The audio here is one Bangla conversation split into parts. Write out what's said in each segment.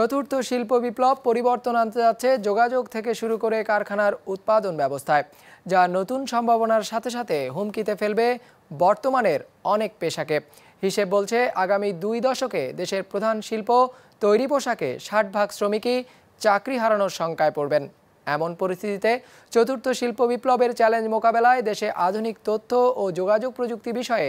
চতুর্থ শিল্প বিপ্লব পরিবর্তন আনতে যাচ্ছে যোগাযোগ থেকে শুরু করে কারখানার উৎপাদন ব্যবস্থায় যা নতুন সম্ভাবনার সাথে সাথে হুমকিতে ফেলবে বর্তমানের অনেক পেশাকে হিসেব বলছে আগামী দুই দশকে দেশের প্রধান শিল্প তৈরি পোশাকে ষাট ভাগ শ্রমিকই চাকরি হারানোর শঙ্কায় পড়বেন এমন পরিস্থিতিতে চতুর্থ শিল্প বিপ্লবের চ্যালেঞ্জ মোকাবেলায় দেশে আধুনিক তথ্য ও যোগাযোগ প্রযুক্তি বিষয়ে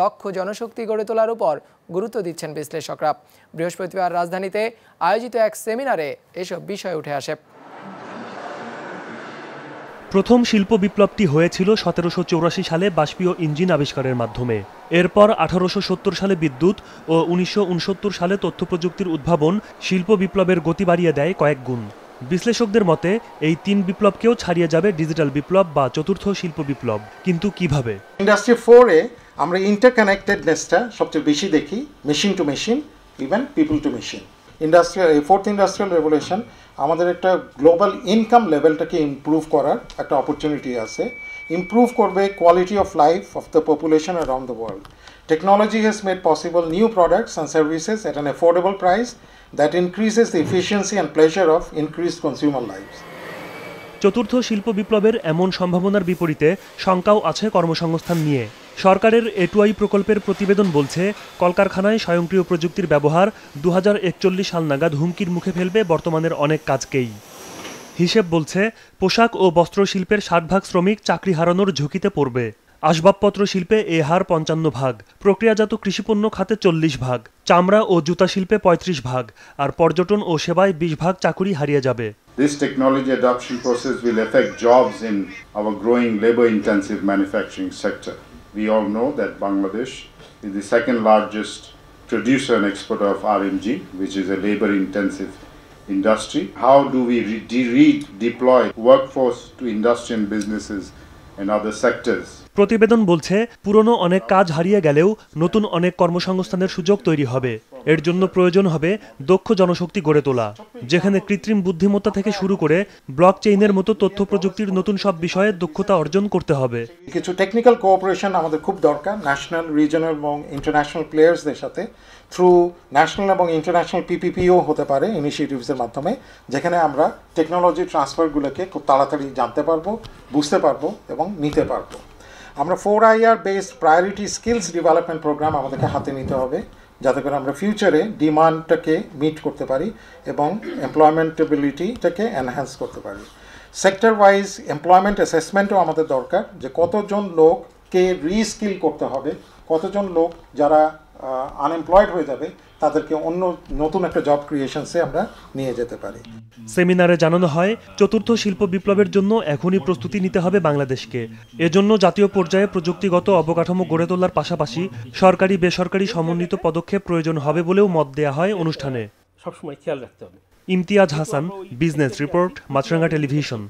দক্ষ জনশক্তি গড়ে তোলার উপর গুরুত্ব দিচ্ছেন বিশ্লেষকরা বৃহস্পতিবার রাজধানীতে আয়োজিত এক সেমিনারে এসব বিষয় উঠে আসে প্রথম শিল্প বিপ্লবটি হয়েছিল সতেরোশো চৌরাশি সালে বাষ্পীয় ইঞ্জিন আবিষ্কারের মাধ্যমে এরপর আঠারোশো সত্তর সালে বিদ্যুৎ ও উনিশশো সালে তথ্য প্রযুক্তির উদ্ভাবন শিল্প বিপ্লবের গতি বাড়িয়ে দেয় কয়েক গুণ বিশ্লেষকদের মতে এই তিন বিপ্লবকেও ছাড়িয়ে যাবে ডিজিটাল বিপ্লব বা চতুর্থ শিল্প বিপ্লব কিন্তু কিভাবে ইন্ডাস্ট্রি ফোরে আমরা ইন্টারকানেক্টেডনেসটা সবচেয়ে বেশি দেখি machine to machine even people to machine industrial এই ফোর্থ ইন্ডাস্ট্রিয়াল রেভলিউশন আমাদের একটা গ্লোবাল ইনকাম লেভেলটাকে ইম্প্রুভ করার একটা অপরচুনিটি আছে ইম্প্রুভ করবে quality of life of the population around the world technology has made possible new products and services at an affordable price that increases the efficiency and pleasure of increase consumer life চতুর্থ শিল্প বিপ্লবের এমন সম্ভাবনার বিপরীতে শঙ্কাও আছে কর্মসংস্থান নিয়ে সরকারের এটুআই প্রকল্পের প্রতিবেদন বলছে কলকারখানায় স্বয়ংক্রিয় প্রযুক্তির ব্যবহার দু সাল নাগাদ হুমকির মুখে ফেলবে বর্তমানের অনেক কাজকেই হিসেব বলছে পোশাক ও বস্ত্র শিল্পের ষাট ভাগ শ্রমিক চাকরি হারানোর ঝুঁকিতে পড়বে আসবাবপত্র শিল্পে এ হার পঞ্চান্ন ভাগ প্রক্রিয়াজাত কৃষিপণ্য খাতে চল্লিশ ভাগ চামড়া ও জুতা শিল্পে ৩৫ ভাগ আর পর্যটন ও সেবায় বিশ ভাগ চাকুরি হারিয়ে যাবে This technology adoption process will affect jobs in our growing labor intensive manufacturing sector. we all know that Bangladesh is the second largest producer and exporter of RMG, which is a labor-intensive industry. How do we redeploy re workforce to industry and businesses and other sectors প্রতিবেদন বলছে পুরনো অনেক কাজ হারিয়ে গেলেও নতুন অনেক কর্মসংস্থানের সুযোগ তৈরি হবে এর জন্য প্রয়োজন হবে দক্ষ জনশক্তি গড়ে তোলা যেখানে কৃত্রিম বুদ্ধিমত্তা থেকে শুরু করে ব্লক চেইনের মতো তথ্য প্রযুক্তির নতুন সব বিষয়ে দক্ষতা অর্জন করতে হবে কিছু টেকনিক্যাল কোঅপারেশন আমাদের খুব দরকার ন্যাশনাল রিজনাল এবং ইন্টারন্যাশনাল প্লেয়ার্সদের সাথে থ্রু ন্যাশনাল এবং ইন্টারন্যাশনাল পিপিপিও হতে পারে ইনিশিয়েটিভসের মাধ্যমে যেখানে আমরা টেকনোলজি ট্রান্সফারগুলোকে খুব তাড়াতাড়ি জানতে পারবো বুঝতে পারবো এবং নিতে পারবো আমরা four year based priority skills development programme আমাদেরকে হাতে নিতে হবে যাতে করে আমরা ফিউচারে ডিমান্ডটাকে মিট করতে পারি এবং এমপ্লয়মেন্টেবিলিটিটাকে এনহ্যান্স করতে পারি সেক্টর ওয়াইজ এমপ্লয়মেন্ট অ্যাসেসমেন্টও আমাদের দরকার যে কতজন লোককে রিস্কিল করতে হবে কতজন লোক যারা আনএমপ্লয়েড হয়ে যাবে তাদেরকে অন্য নতুন একটা জব ক্রিয়েশনসে আমরা নিয়ে যেতে পারি সেমিনারে জানানো হয় চতুর্থ শিল্প বিপ্লবের জন্য এখনই প্রস্তুতি নিতে হবে বাংলাদেশকে এজন্য জাতীয় পর্যায়ে প্রযুক্তিগত অবকাঠামো গড়ে তোলার পাশাপাশি সরকারি বেসরকারি সমন্বিত পদক্ষেপ প্রয়োজন হবে বলেও মত দেয়া হয় অনুষ্ঠানে সবসময় খেয়াল রাখতে হবে Imtiaz Hasan business report Maasranga television